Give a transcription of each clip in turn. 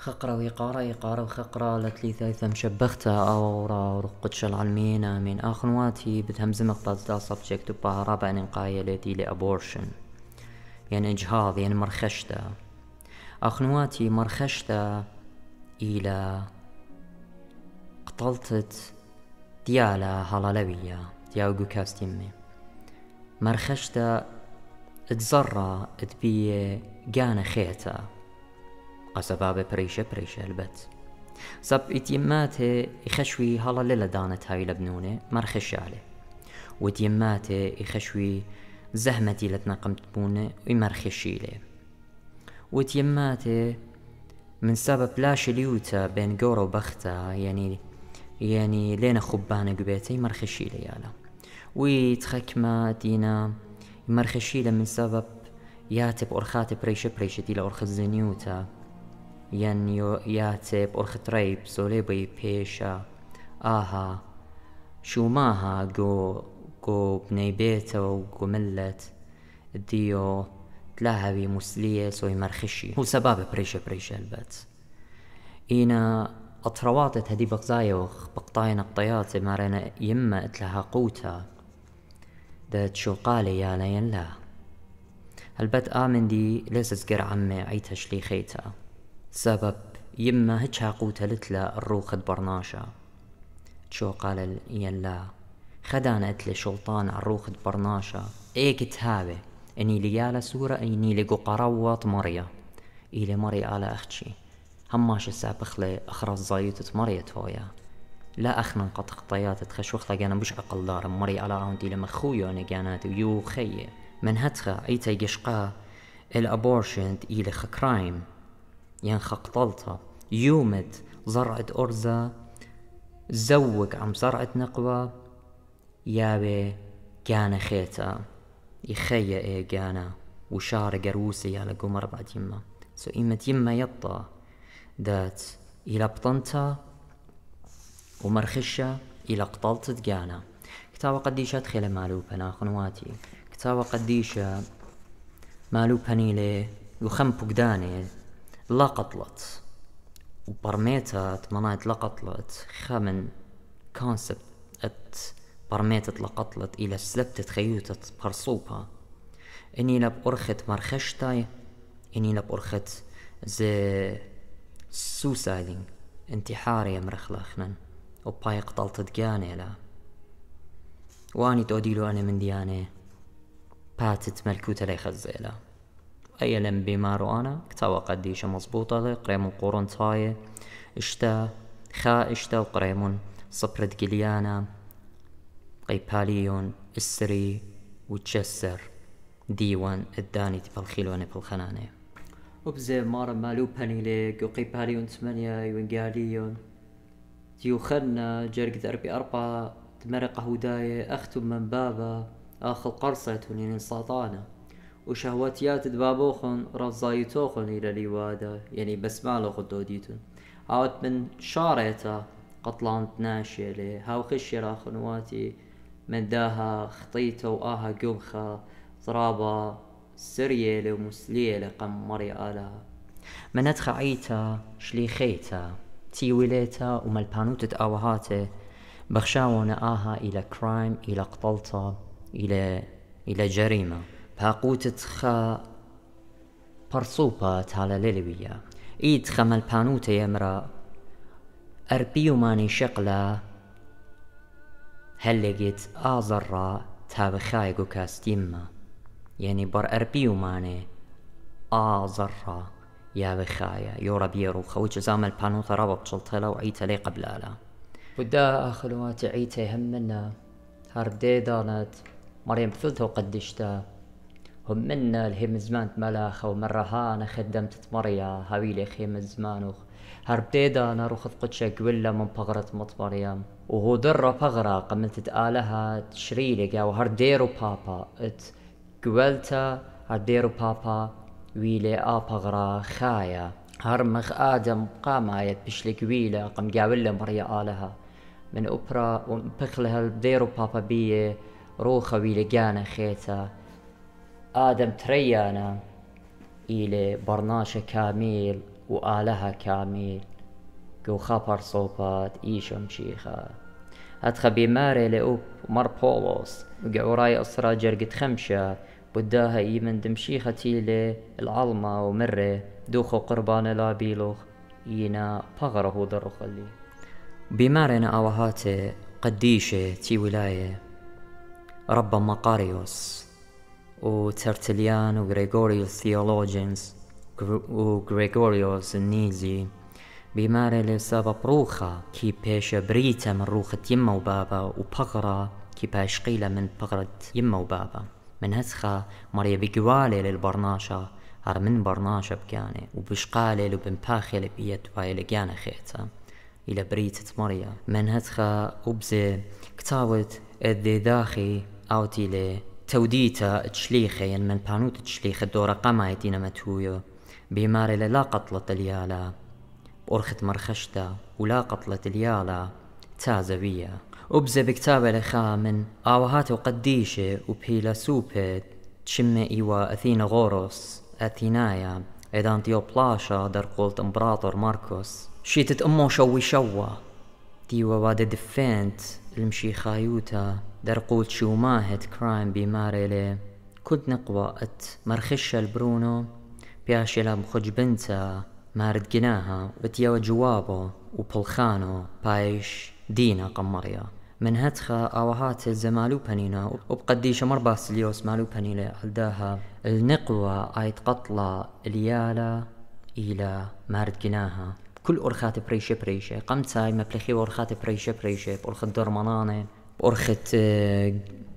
خقرة ويقارة يقارة وخقرة لثليثة ثم شبختها أورا ورقدش العلمينة من آخر واتي بتهمزمك بازدا سبجكت بها رابع نقاية لدي لأبورشن يعني إجهاض يعني مرخشته أخنواتي مرخشته إلى قتلتت ديالة هلالوية دياوغو كاستيمي مرخشته اتزرى اتبيه قانا خيته قسەبابێ پرەیشە پرەیشە هەلبەت سەب ئیتیمات هێ یخەشوی هەڵە لە لە دانە تاوی لە بنونێ مەرخەشالێ وتیمات هێ یخەشوی زەحمەتی لە تنەقمت بوونێ وی مەرخێشی لێ وتیمات من سبب لاش لیوتا بین گەۆڕە و بەختە یعنی یعنی لێنە خوببانە گوبێتی مەرخشی لە یاە وی تخەکمە دینە مەرخشی لە من سبب یاتێ ئۆرخاتێ پرەیشە پرەیشەتی لە ئۆرخزنی وتە ين يو یان یاچێب ئۆرختڕیب سۆلێبی پێشە ئاها شوماها گۆ گۆ بنەی بێتەوە و بي مسلية تلا هەوی هو سۆی بريشة بريشة البت إينا پرێشە هدي بقزايا وخ هەدی بەقزایەوە مارينا يما مارێنە قوتا دات شو قالي يا لين لا البت آمن دي لێ سزگەر عمي ئەی تەشلی خيتا سبب يما هج هاقوت لتلا الروخ برناشا شو قال يلا خدان اتلي شلطان عروخ برناشا ايك تهابي اني ليالا سورة اني لقو قروات مريا إلي مريا على اختشي هماش السابخلي أخرز زايوتة مريا تويا لا أخنا قد خطيات تخش وقتا جانا مش أقل دار مري على اونتي لما خويا أنا جانات ويو خي من هتخا أيتا يشقا الأبورشنت إلي خكرايم ينخقطلطها يعني يومد زرعت أرزة زوق عم زرعت نقوى يابي كان خيتا يخيا إيه كان وشار قروسي على قمر بعد يما سو إيمة يما يطا دات إلى بطنتا ومرخشة إلى قطلت قانا كتابة قديشة تخيل مالو بنا خنواتي كتاوة قديشة مالو بنيلي وخم قداني لقطلت وبرميتها تمنايت لقطلت خمن كونسبت ات لا لقطلت إلى سلبتت خيوتت برصوبها إني لب أرخت مرخشتاي إني لب أرخت زي سوسايدين انتحاري لاخنن وباي قطلتت دقاني لا واني توديلو أنا من دياني باتت ملكوتة لي خزيلا أي لم بمارو أنا كتاوى قديشة مزبوطة لي قريمون قرون تاية اشتا خا اشتا وقريمون صبرت قليانا قيباليون اسري وتشسر ديوان الداني في الخنانة وبزي مارا مالو بانيليك وقيباليون ثمانية يونقاليون تيوخنا جرق دربي أربعة تمرق هداية أختم من بابا اخل قرصة ونين سلطانة وشهواتيات دبابوخن دبابو إلى رضای يعني بس ما لو یعنی هاوت من شاريتا قطلان تناشي لي هاو خشي راخنواتي من داها خطيتا وآها قبخة ضرابة سريلة ومسليلة قمري آلا من أدخعيتا شليخيتا تيويليتا وملبانوتة أوهاتي بخشاونا آها إلى كرايم إلى قتلتا إلى إلى جريمة پاقوتت خە پەرسوپە تاالە لێلویە ئید خەمەل پانوتە ئێمرە ئەرپی ومانی شەقلە هەلێگێت ئازەڕا تابخای و کاستیممە یعنی بەر ئەرپی ومانێ ئازەڕا یا يا بخايا بێر و خەوت زامل پانوتەڕە بە بچڵتەلە و لي قبل آلا ودا آخر ما تعيتا يهمنا هردي دانت مريم ثلث وقدشتا هم من الهيم زمان ملاخة ومرة هانا خدمت تمريا هاويلي خيم زمانوخ هر بديدا أنا روخ قدشك ولا من بغرة مطمريا وهو درة بغرة قملت تآلها تشريلك وهر ديرو بابا ات قولتا هر ديرو بابا ويلي آ بغرة خايا هرمخ آدم قاما بشلي ويلة قم قاولا مريا آلها من أوبرا ومبخلها بديرو بابا بيه روخة ويلي قانا خيتا آدم تريانا إلى برناشة كامل وآلها كامل كو خبر صوبات إيشم شيخة هتخا بماري لأوب مر بولوس راي أسرى جرقت خمشة بداها إي من دمشيخة تيلي العلمة ومرة دوخو قربان لا بيلوخ ينا بغره اللي بمارنا أوهاتي قديشة تي ولاية رب مقاريوس وترتليان وغريغوريو الثيولوجينز وغريغوريو الزنيزي بماري لسابة بروخة بروخا كي بيش بريتا من روخة يما وبابا وبغرة كي باش قيلة من بغرة يما وبابا من هسخة مريا بجوالي للبرناشة هر من برناشة بكاني وبشقالي لبنباخي لبيت واي لقانا خيتا إلى بريتة مريا من هسخة أبزي كتاوت الذي داخي أوتي لي توديتا تشليخة ين يعني من بانوت تشليخة دورا قما يتينا متويو بيماري لا قطلة اليالا بأرخة مرخشتا ولا قطلة اليالا تازوية وبزة بكتابة لخامن آوهات وقديشة وبيلا سوبة تشم إيوا أثينا غوروس أثينايا إذا انتيو بلاشا در قولت امبراطور ماركوس شيتت أمو شوي شوا تيوا واد دفنت المشي خايوتا در قوت شو ماهت كرايم بيماري لي كنت نقوات مرخشة البرونو بياشي لام خج بنتا مارد جناها بتيا جوابو وبلخانو بايش دينا قمريا من هتخا أوهات الزمالو بنينا وبقديش مرباس اليوس مالو بنيلا عداها النقوة آيت قطلة اليالا إلى مارد جناها كل أرخات بريشة بريشة قمت ساي مبلخي أرخات بريشة بريشة بأرخ الدرمانانة بأرخت آه،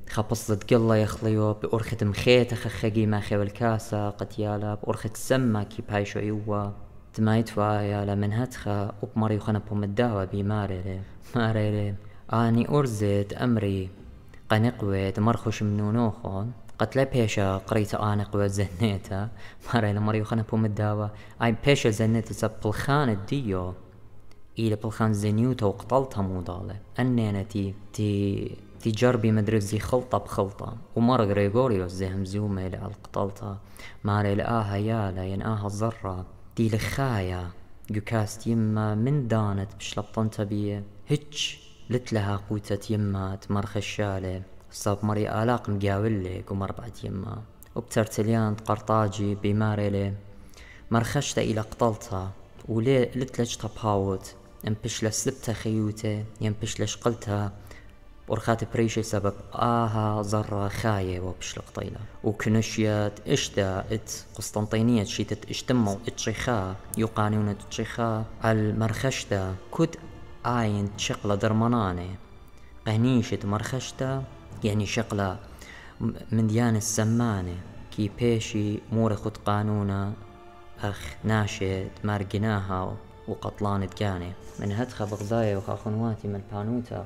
خبصت قلا يخليو بأرخت مخيت خخقي ما خيو الكاسة يالا بأرخت سما كي بهاي شعيوة تمايت فايا من هتخا وبمري خنا الدعوة بماريري ماريري آني أرزت أمري قنقويت مرخش منونوخون قتلى بيشا قريت انا قوة زنيتا مارينا مريو خنا بوم الداوة اي بيشا زنيتا سب خان الديو إلى بالخان زنيوتا مو مودالة أنينا تي تي جربي مدرزي خلطة بخلطة ومر غريغوريوس زي على القتلتها ماري لآها يالا آها الزرة تي لخايا جوكاست يما من دانت بشلبطنتا بيه هيتش لتلها قوتت يما تمرخ الشالة صاب مري آلاق قمر بعد يما وبترتليان قرطاجي بماريلي مرخشتا إلى قتلتها ولي لتلج تبهاوت ام بش لسلبتها خيوته پیش لش لشقلتها ورخات بريشي سبب آها زرة خاية وبش لقطيلة وكنشيات اشتا ات قسطنطينية شيتت اشتمو اتشيخا يقانون اتشيخا المرخشتا كود آين شقلة درمناني قهنيشة مرخشتا يعني شقلة من ديان السمانة كي بيشي خود قانونا أخ ناشد مارجناها وقطلان دكاني من هتخ بغضايا وخاخنواتي من بانوتا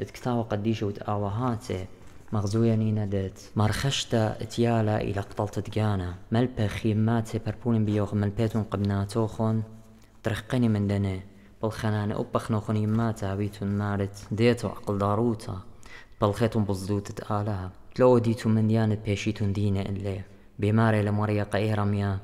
قديشة قديش هاتي مغزويا نينا ديت مرخشتا اتيالا إلى قطلت دكانا ملبخ يماتي بربولن بيوغ ملبيتون قبناتوخون ترخقني من دني بالخنان أبخ نوخون يماتا بيتون مارت ديتو عقل داروتا بلخيتون بزدوت تآلها تلو ديتو من ديانت بيشيتون دينا اللي بماري لموريا ميا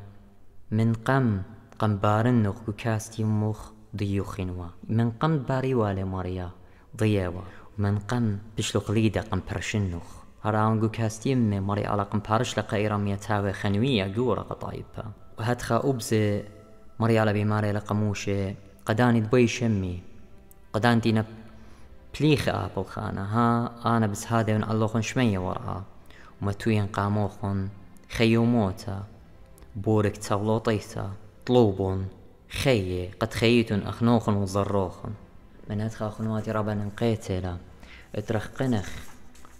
من قم قەندبارن نوخ كاستي موخ ديو خينوا من قن باري والي ماريا ضياوا من قن قەن پشلوقلی قن برشن نوخ هەراوەنگ كاستي کاستیم ماري على قن بارش لقا إيرام يتاوي خنوية قورا قطايبا و هەتخا ماري على لە بیمارێ لە قەموشێ قەدانیت بۆی شەممی قەدان دینە پلیخە ئاپڵخانە ها ئانە بسها دەون ئەلۆخن شمەیە شمية وراء وما توين قاموخن خيوموتا بورك تغلوطيتا طلوب خي قد خيت أخنوخ وزروخ من أدخى أخنواتي ربنا مقيتلا اترخ قنخ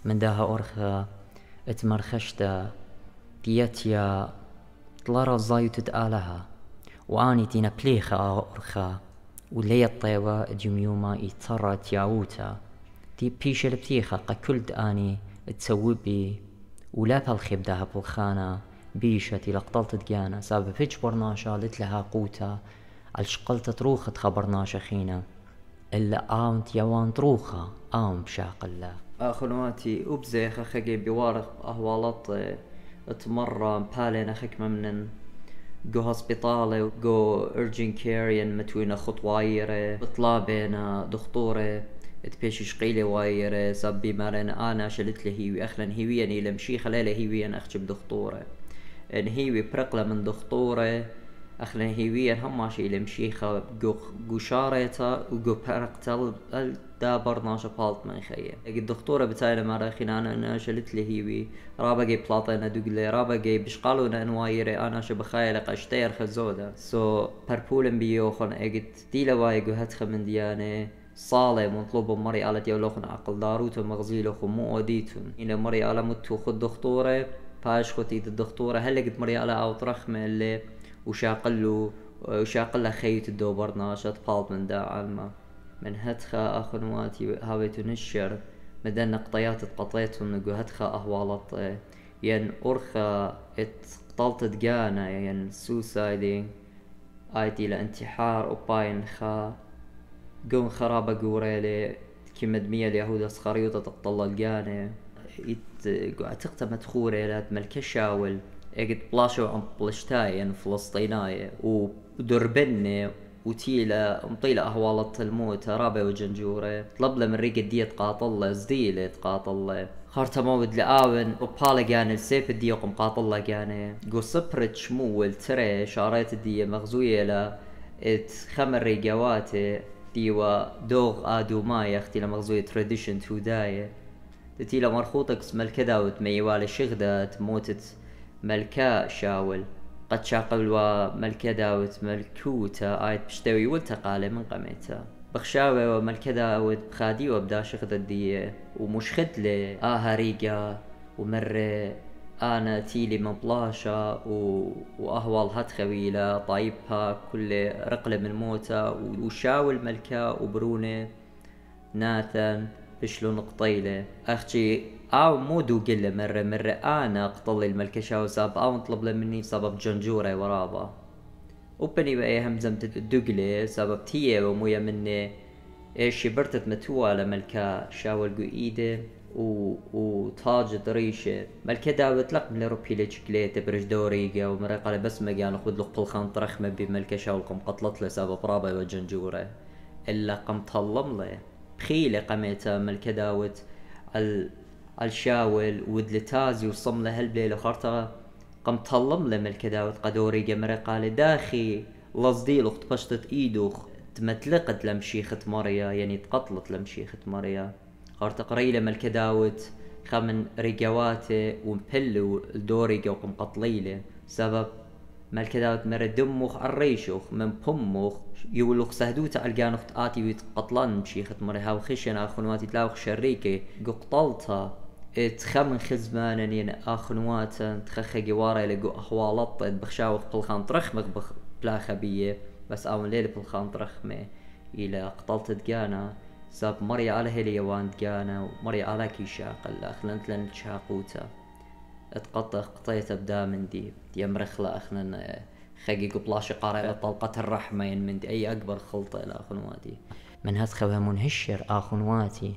من داها أرخا اتمرخشتا تيتيا طلارة الزايو تتآلها وآني تينا بليخا آه أرخا ولي الطيوة جميوما يترى تياوتا تي بيش البتيخة قا كلت آني تسوي بي ولا بالخيب داها بوخانا بيشتي لقطلت دقانا سابة فيتش برناشا لتلها قوتا الشقلت تروخة خبرناشا خينا إلا آمت يوان تروخة آم بشاق الله أخلواتي أبزي أخي بوارق أهوالط تمرة بالين أخك ممنن جو هسبيطالة جو أرجين كيرين متوينة خط وايرة بطلابينا دخطورة تبيش شقيلة وايرة سبي مارن أنا شلت هيوي أخلا هيويا إلى مشي خلالة هيويا أخجب دخطورة نهيوي برقلة من دخطورة اخنا هيويا هم ماشي المشيخة قشاريتا وقو برقتل دا برناش بالت من خيه قد الدخطورة بتايلة مرة خينا انا انا شلت لهيوي رابا جي بلاطينا دوغلي رابا جي بشقالونا انوايري انا شبخايلة قشتير خزودا سو so, بربولن بيوخن اقد ديلا وايقو هتخ من دياني صالة مطلوب مري على ديالوخن عقل داروتو مغزيلوخن مو اوديتون إلى مري على متو خد دخطورة باشخوت خوتي الدكتوره هل قد مريالة او ترخمه اللي وشاقلو له خيت الدو برناشط فاض من دا علما من هتخا اخنواتي هاوي تنشر مدن نقطيات تقطيتو نقو هتخا اهوالط ين أرخا اتقطلت دقانا ين سوسايدي آيتي لانتحار وباين خا قون خرابة قوريلي كمدمية اليهود اسخريوطة تقطل الجانا تقطع متخورة لا ملك الشاول اجد بلاشو عم بلشتاين فلسطيناية ودربني وتيلا مطيلة أهوالة الموت رابي وجنجورة طلب من ريق دي تقاطلة زديلة تقاطلة خارتا مود لآون وبالا كان السيف قم مقاطلة جانة قو سبرتش مول تري شاريت الدية مغزوية لا ات خمر ريقواتي ديوا دوغ آدو ماي اختي لمغزوية تراديشن توداية تتي مرخوطك مال كذا وتميوال الشغدة تموتت ملكا شاول قد شاقل وملكدا وتملكوتا آيت بشتوي والتقالة من قميتا بخشاوة كذا وبخادي وبدا شغدة دي ومش خدلة آها ريقا ومر أنا تيلي من بلاشا و... وأهوال هتخويلة طايبها كل رقلة من موتا وشاول ملكا وبرونة ناثان بشلو نقطيلة اختي او مو دوقل له مره مره انا اقتل الملكشه وساب او نطلب له مني سبب جنجوره ورابا وبني بقى إيه همزم الدقلة سبب تيه ومويا مني ايش برتت متوى لملكة شاول قويدة و... و تاج دريشة ملكة داوت لق من روبي لشكليت برج دوريقة ومرق على بس مقان خود لق الخان طرخمة بملكة شاول قم قتلت له سبب رابا وجنجورة إلا قم طلم له خيلة قميتها من ال الشاول ودلتازي وصم له هالبليلة خرطة قم تلم له من الكداوت قدوري قمرة قال داخي لصدي اخت بشطت ايدوخ تمتلقت لمشيخة مريا يعني تقتلت لمشيخة مريا خرطة قريلة من الكداوت خمن رجواته ومبلو دوري قوقم قطليله سبب مال كذا مر دموخ الريشوخ من بموخ يولوخ سهدوتا آتي ويت قطلان بشيخة مرها وخشنا خنواتي تلاوخ شريكي قطلتا تخمن خزمانا ين اخنوات تخخي جوارا لقو أحوالط بخشاوخ بلخان ترخمخ بخ بلا خبية بس اون ليل بلخان ترخمي الى قطلت دقانا ساب مري على هليوان دقانا ومري على كيشاق الاخلنت لن تشاقوتا تقطخ قطيت ابدا دي يا مرخله اخنا آه، خقي بلاشي قارئ طلقة الرحمة ين دي اي اكبر خلطة الى اخنواتي من هسخبها منهشر اخنواتي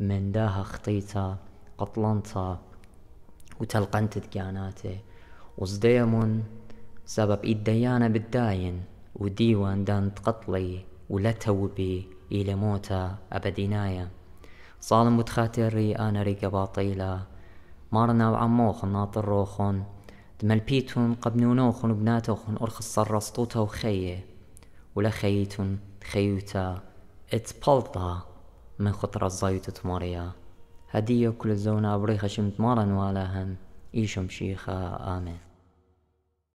من داها خطيتا قطلنتا وتلقنت دقاناته وصديمون سبب ايد ديانة بالداين وديوان دان تقطلي ولا توبي إلى موتا أبدينايا صالم متخاتري أنا ريقبا باطيله مارنا وعموخن موخن ناطر روخن دملبيتون قبنونوخن وبناتوخن أرخص صرصتوتا وخيه ولا خيتون خيوتا اتبلطا من خطرة زيوتة ماريا هدية كل زونة أبريخة شمت مارن والاهم إيشم شيخة آمين